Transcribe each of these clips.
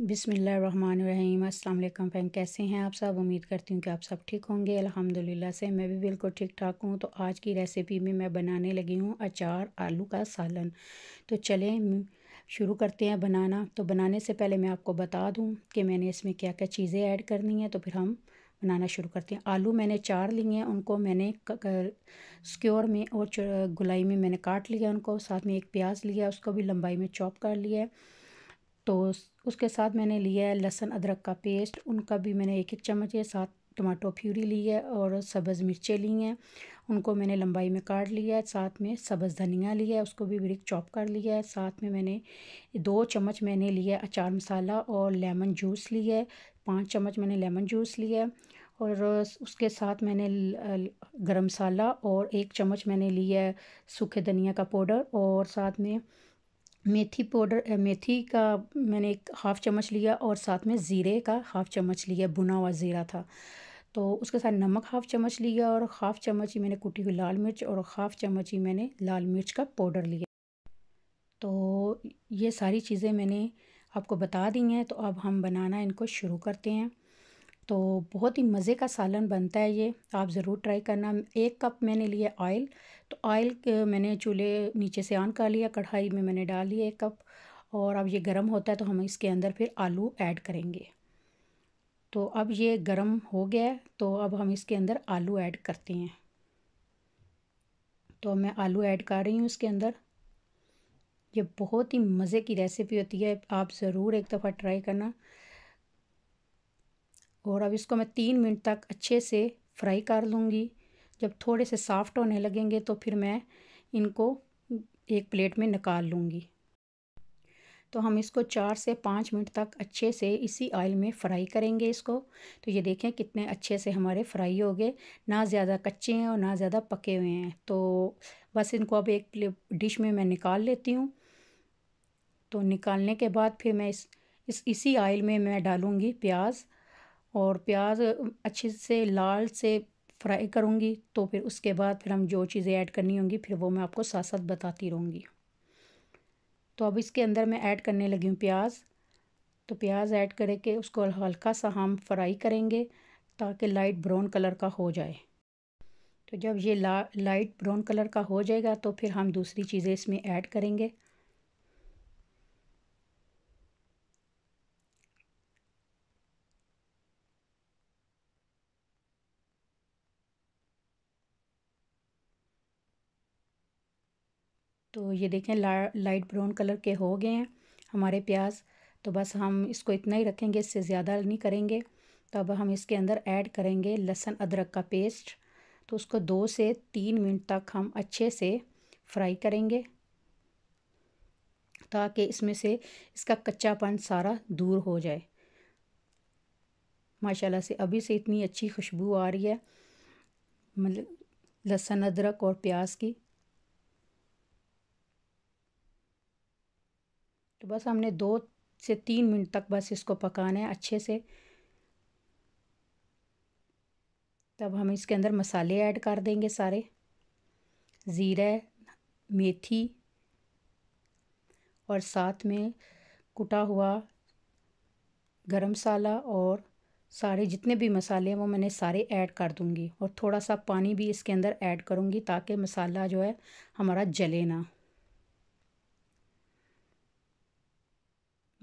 अस्सलाम अल्लाम फैम कैसे हैं आप सब उम्मीद करती हूँ कि आप सब ठीक होंगे अल्हम्दुलिल्लाह से मैं भी बिल्कुल ठीक ठाक हूँ तो आज की रेसिपी में मैं बनाने लगी हूँ अचार आलू का सालन तो चलें शुरू करते हैं बनाना तो बनाने से पहले मैं आपको बता दूँ कि मैंने इसमें क्या क्या चीज़ें ऐड करनी है तो फिर हम बनाना शुरू करते हैं आलू मैंने चार लिए हैं उनको मैंने स्क्योर में और गुलाई में मैंने काट लिया उनको साथ में एक प्याज लिया उसको भी लंबाई में चॉप कर लिया है तो उसके साथ मैंने लिया है लहसुन अदरक का पेस्ट उनका भी मैंने एक एक चम्मच या साथ टमाटो प्यूरी ली है और सब्ज़ मिर्चें ली हैं उनको मैंने लंबाई में काट लिया है साथ में सब्ज़ धनिया लिया है उसको भी ब्रिक चॉप कर लिया है साथ में मैंने दो चम्मच मैंने लिया अचार मसाला और लेमन जूस लिया है पाँच चम्मच मैंने लेमन जूस लिया है और उसके साथ मैंने गरम मसाला और एक चम्मच मैंने लिया है सूखे धनिया का पाउडर और साथ में मेथी पाउडर मेथी का मैंने एक हाफ़ चम्मच लिया और साथ में ज़ीरे का हाफ़ चम्मच लिया बुना हुआ ज़ीरा था तो उसके साथ नमक हाफ़ चम्मच लिया और हाफ़ चम्मच ही मैंने कुटी हुई लाल मिर्च और हाफ़ चम्मच ही मैंने लाल मिर्च का पाउडर लिया तो ये सारी चीज़ें मैंने आपको बता दी हैं तो अब हम बनाना इनको शुरू करते हैं तो बहुत ही मज़े का सालन बनता है ये आप ज़रूर ट्राई करना एक कप मैंने लिया ऑयल तो ऑयल मैंने चूल्हे नीचे से ऑन कर लिया कढ़ाई में मैंने डाल लिया एक कप और अब ये गर्म होता है तो हम इसके अंदर फिर आलू ऐड करेंगे तो अब ये गर्म हो गया है तो अब हम इसके अंदर आलू ऐड करते हैं तो मैं आलू ऐड कर रही हूँ इसके अंदर ये बहुत ही मज़े की रेसिपी होती है आप ज़रूर एक दफ़ा ट्राई करना और अब इसको मैं तीन मिनट तक अच्छे से फ्राई कर लूँगी जब थोड़े से सॉफ्ट होने लगेंगे तो फिर मैं इनको एक प्लेट में निकाल लूँगी तो हम इसको चार से पाँच मिनट तक अच्छे से इसी ऑयल में फ्राई करेंगे इसको तो ये देखें कितने अच्छे से हमारे फ्राई हो गए ना ज़्यादा कच्चे हैं और ना ज़्यादा पके हुए हैं तो बस इनको अब एक डिश में मैं निकाल लेती हूँ तो निकालने के बाद फिर मैं इस इस इसी ऑयल में मैं डालूँगी प्याज और प्याज अच्छे से लाल से फ्राई करूँगी तो फिर उसके बाद फिर हम जो चीज़ें ऐड करनी होंगी फिर वो मैं आपको साथ साथ बताती रहूँगी तो अब इसके अंदर मैं ऐड करने लगी हूँ प्याज तो प्याज ऐड करके उसको हल्का सा हम फ्राई करेंगे ताकि लाइट ब्राउन कलर का हो जाए तो जब ये ला लाइट ब्राउन कलर का हो जाएगा तो फिर हम दूसरी चीज़ें इसमें ऐड करेंगे तो ये देखें ला, लाइट ब्राउन कलर के हो गए हैं हमारे प्याज तो बस हम इसको इतना ही रखेंगे इससे ज़्यादा नहीं करेंगे तो अब हम इसके अंदर ऐड करेंगे लहसुन अदरक का पेस्ट तो उसको दो से तीन मिनट तक हम अच्छे से फ्राई करेंगे ताकि इसमें से इसका कच्चापन सारा दूर हो जाए माशाल्लाह से अभी से इतनी अच्छी खुशबू आ रही है मतलब लहसुन अदरक और प्याज की तो बस हमने दो से तीन मिनट तक बस इसको पकाना है अच्छे से तब हम इसके अंदर मसाले ऐड कर देंगे सारे ज़ीरा मेथी और साथ में कुटा हुआ गरम मसाला और सारे जितने भी मसाले हैं वो मैंने सारे ऐड कर दूंगी और थोड़ा सा पानी भी इसके अंदर ऐड करूंगी ताकि मसाला जो है हमारा जले ना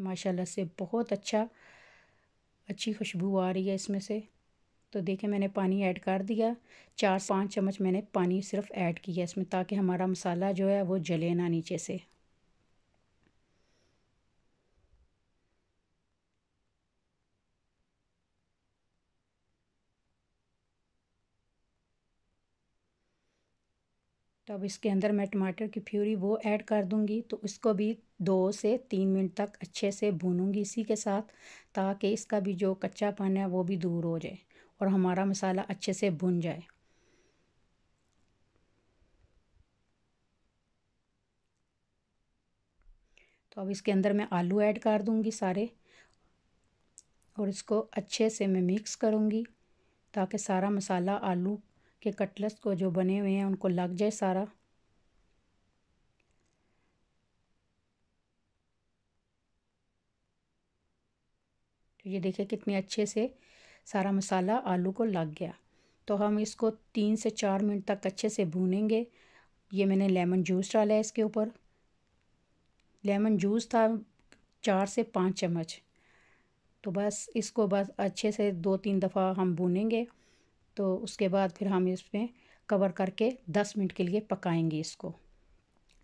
माशाल्लाह से बहुत अच्छा अच्छी खुशबू आ रही है इसमें से तो देखें मैंने पानी ऐड कर दिया चार पाँच चम्मच मैंने पानी सिर्फ ऐड किया इसमें ताकि हमारा मसाला जो है वो जले ना नीचे से तो अब इसके अंदर मैं टमाटर की प्यूरी वो ऐड कर दूंगी तो उसको भी दो से तीन मिनट तक अच्छे से भूनूंगी इसी के साथ ताकि इसका भी जो कच्चा पान है वो भी दूर हो जाए और हमारा मसाला अच्छे से भुन जाए तो अब इसके अंदर मैं आलू ऐड कर दूंगी सारे और इसको अच्छे से मैं मिक्स करूंगी ताकि सारा मसाला आलू कि कटलस को जो बने हुए हैं उनको लग जाए सारा तो ये देखिए कितने अच्छे से सारा मसाला आलू को लग गया तो हम इसको तीन से चार मिनट तक अच्छे से भूनेंगे ये मैंने लेमन जूस डाला है इसके ऊपर लेमन जूस था चार से पाँच चम्मच तो बस इसको बस अच्छे से दो तीन दफ़ा हम भूनेंगे तो उसके बाद फिर हम इसमें कवर करके दस मिनट के लिए पकाएंगे इसको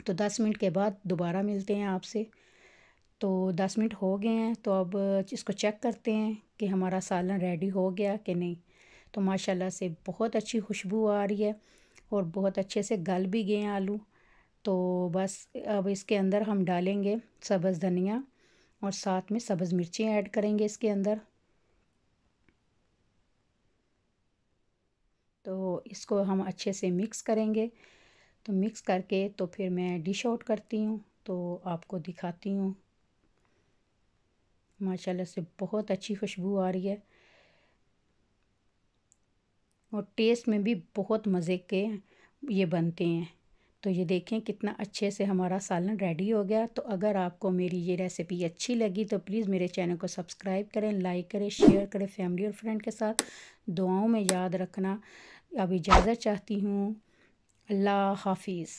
तो दस मिनट के बाद दोबारा मिलते हैं आपसे तो दस मिनट हो गए हैं तो अब इसको चेक करते हैं कि हमारा सालन रेडी हो गया कि नहीं तो माशाल्लाह से बहुत अच्छी खुशबू आ रही है और बहुत अच्छे से गल भी गए हैं आलू तो बस अब इसके अंदर हम डालेंगे सब्ज़ धनिया और साथ में सब्ज़ मिर्ची ऐड करेंगे इसके अंदर इसको हम अच्छे से मिक्स करेंगे तो मिक्स करके तो फिर मैं डिश आउट करती हूँ तो आपको दिखाती हूँ माशाल्लाह से बहुत अच्छी खुशबू आ रही है और टेस्ट में भी बहुत मज़े के ये बनते हैं तो ये देखें कितना अच्छे से हमारा सालन रेडी हो गया तो अगर आपको मेरी ये रेसिपी अच्छी लगी तो प्लीज़ मेरे चैनल को सब्सक्राइब करें लाइक करें शेयर करें फैमिली और फ्रेंड के साथ दुआओं में याद रखना अब इजाज़त चाहती हूँ अल्लाह हाफिज़